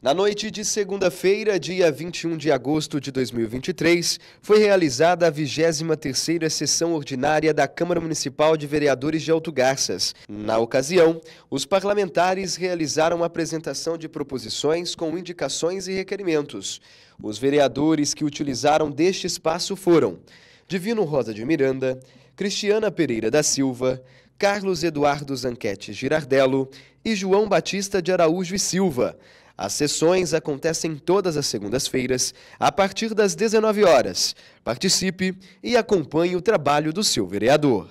Na noite de segunda-feira, dia 21 de agosto de 2023, foi realizada a 23 sessão ordinária da Câmara Municipal de Vereadores de Alto Garças. Na ocasião, os parlamentares realizaram a apresentação de proposições com indicações e requerimentos. Os vereadores que utilizaram deste espaço foram Divino Rosa de Miranda, Cristiana Pereira da Silva, Carlos Eduardo Zanquete Girardello e João Batista de Araújo e Silva. As sessões acontecem todas as segundas-feiras, a partir das 19 horas. Participe e acompanhe o trabalho do seu vereador.